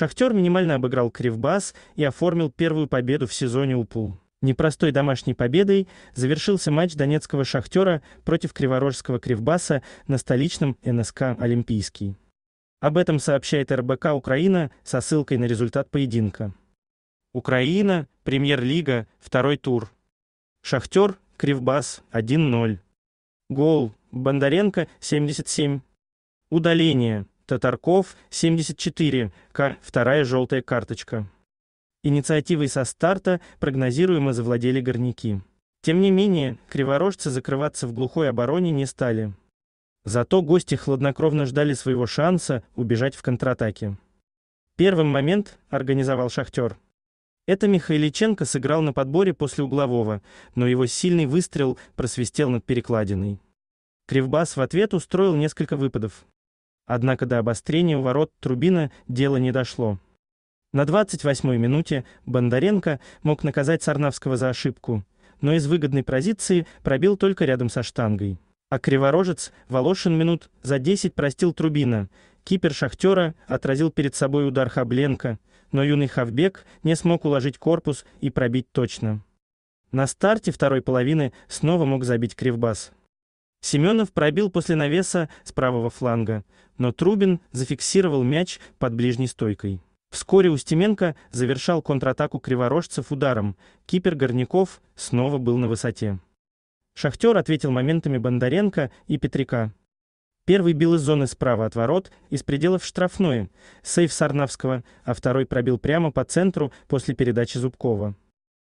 «Шахтер» минимально обыграл Кривбас и оформил первую победу в сезоне УПУ. Непростой домашней победой завершился матч донецкого «Шахтера» против криворожского «Кривбаса» на столичном НСК «Олимпийский». Об этом сообщает РБК «Украина» со ссылкой на результат поединка. Украина, Премьер-лига, второй тур. «Шахтер», «Кривбас» 1-0. Гол, Бондаренко 77. Удаление, Татарков, 74, К, вторая желтая карточка. Инициативой со старта прогнозируемо завладели горняки. Тем не менее, криворожцы закрываться в глухой обороне не стали. Зато гости хладнокровно ждали своего шанса убежать в контратаке. Первым момент организовал «Шахтер». Это Михайличенко сыграл на подборе после углового, но его сильный выстрел просвистел над перекладиной. Кривбас в ответ устроил несколько выпадов. Однако до обострения ворот Трубина дело не дошло. На 28-й минуте Бондаренко мог наказать Сарнавского за ошибку, но из выгодной позиции пробил только рядом со штангой. А Криворожец Волошин минут за 10 простил Трубина. Кипер шахтёра отразил перед собой удар Хабленко, но юный Хавбек не смог уложить корпус и пробить точно. На старте второй половины снова мог забить Кривбас. Семенов пробил после навеса с правого фланга, но Трубин зафиксировал мяч под ближней стойкой. Вскоре Устименко завершал контратаку криворожцев ударом. Кипер Горняков снова был на высоте. Шахтер ответил моментами Бондаренко и Петрика. Первый бил из зоны справа от ворот, из пределов штрафной, сейф Сарнавского, а второй пробил прямо по центру после передачи Зубкова.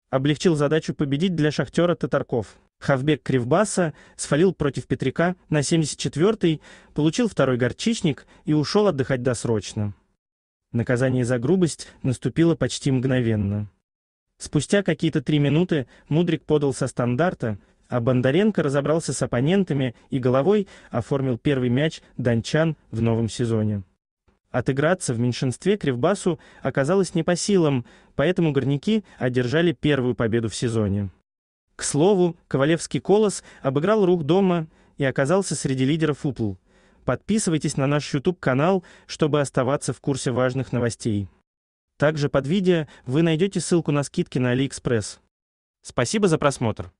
Облегчил задачу победить для шахтера Татарков. Хавбек Кривбаса свалил против Петрика на 74-й, получил второй горчичник и ушел отдыхать досрочно. Наказание за грубость наступило почти мгновенно. Спустя какие-то три минуты Мудрик подал со стандарта, а Бондаренко разобрался с оппонентами и головой оформил первый мяч дончан в новом сезоне. Отыграться в меньшинстве Кривбасу оказалось не по силам, поэтому горняки одержали первую победу в сезоне. К слову, Ковалевский «Колос» обыграл рух дома и оказался среди лидеров УПЛ. Подписывайтесь на наш YouTube-канал, чтобы оставаться в курсе важных новостей. Также под видео вы найдете ссылку на скидки на AliExpress. Спасибо за просмотр.